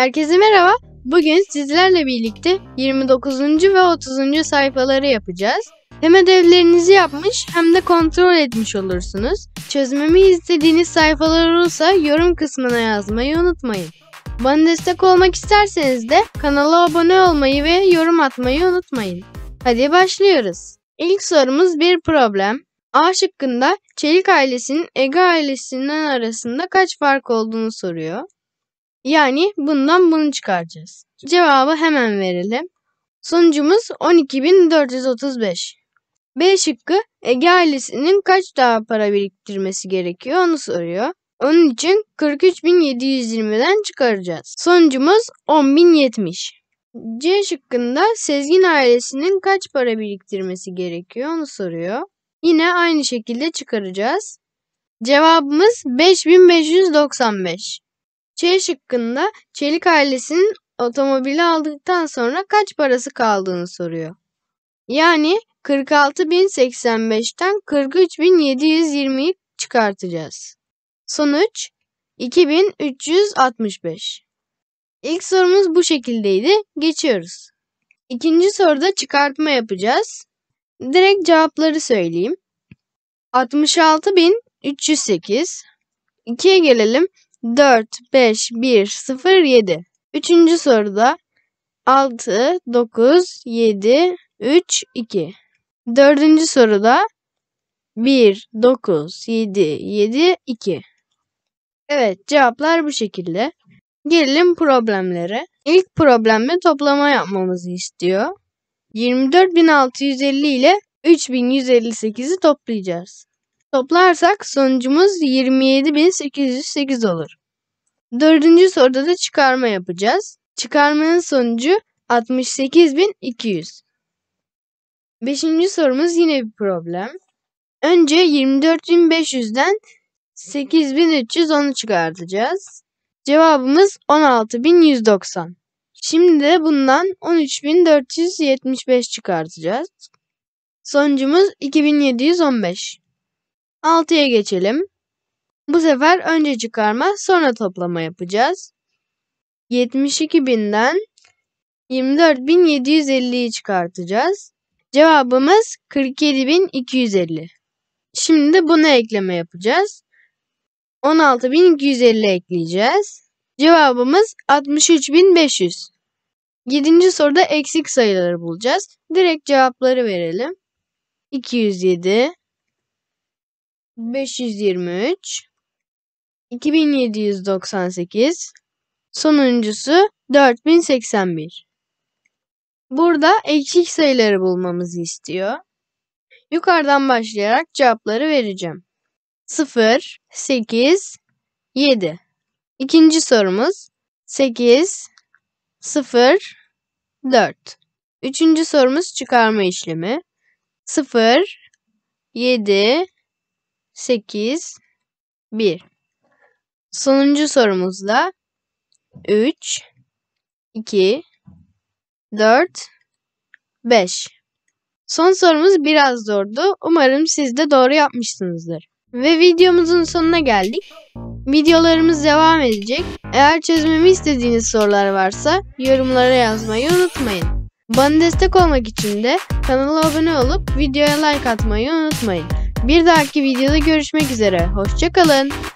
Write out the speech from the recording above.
Herkese merhaba. Bugün sizlerle birlikte 29. ve 30. sayfaları yapacağız. Hem ödevlerinizi yapmış hem de kontrol etmiş olursunuz. Çözmemi istediğiniz sayfalar olursa yorum kısmına yazmayı unutmayın. Bana destek olmak isterseniz de kanala abone olmayı ve yorum atmayı unutmayın. Hadi başlıyoruz. İlk sorumuz bir problem. A şıkkında Çelik ailesinin Ege ailesinden arasında kaç fark olduğunu soruyor. Yani bundan bunu çıkaracağız. Cevabı hemen verelim. Sonucumuz 12.435. B şıkkı Ege ailesinin kaç daha para biriktirmesi gerekiyor onu soruyor. Onun için 43.720'den çıkaracağız. Sonucumuz 10.070. C şıkkında Sezgin ailesinin kaç para biriktirmesi gerekiyor onu soruyor. Yine aynı şekilde çıkaracağız. Cevabımız 5595. C şıkkında Çelik ailesinin otomobili aldıktan sonra kaç parası kaldığını soruyor. Yani 46.085'ten 43.720'yi çıkartacağız. Sonuç 2365. İlk sorumuz bu şekildeydi. Geçiyoruz. İkinci soruda çıkartma yapacağız. Direkt cevapları söyleyeyim. 66.308 2'ye gelelim. 4, 5, 1, 0, 7. Üçüncü soruda 6, 9, 7, 3, 2. Dördüncü soruda 1, 9, 7, 7, 2. Evet cevaplar bu şekilde. Gelelim problemlere. İlk problemde toplama yapmamızı istiyor. 24.650 ile 3158'i toplayacağız. Toplarsak sonucumuz 27.808 olur. Dördüncü soruda da çıkarma yapacağız. Çıkarmanın sonucu 68.200. Beşinci sorumuz yine bir problem. Önce 24.500'den 8.310'u çıkartacağız. Cevabımız 16.190. Şimdi de bundan 13.475 çıkartacağız. Sonucumuz 2715. 6'ya geçelim. Bu sefer önce çıkarma sonra toplama yapacağız. 72.000'den 24.750'yi çıkartacağız. Cevabımız 47.250. Şimdi de buna ekleme yapacağız. 16.250 ekleyeceğiz. Cevabımız 63.500. 7. soruda eksik sayıları bulacağız. Direkt cevapları verelim. 207, 523 2798 sonuncusu 4081. Burada eksik sayıları bulmamızı istiyor. Yukarıdan başlayarak cevapları vereceğim. 0, 8, 7. İkinci sorumuz 8, 0, 4. Üçüncü sorumuz çıkarma işlemi. 0, 7, 8, 1. Sonuncu sorumuzda 3, 2, 4, 5. Son sorumuz biraz zordu. Umarım siz de doğru yapmışsınızdır. Ve videomuzun sonuna geldik. Videolarımız devam edecek. Eğer çözmemi istediğiniz sorular varsa yorumlara yazmayı unutmayın. Bana destek olmak için de kanala abone olup videoya like atmayı unutmayın. Bir dahaki videoda görüşmek üzere. Hoşçakalın.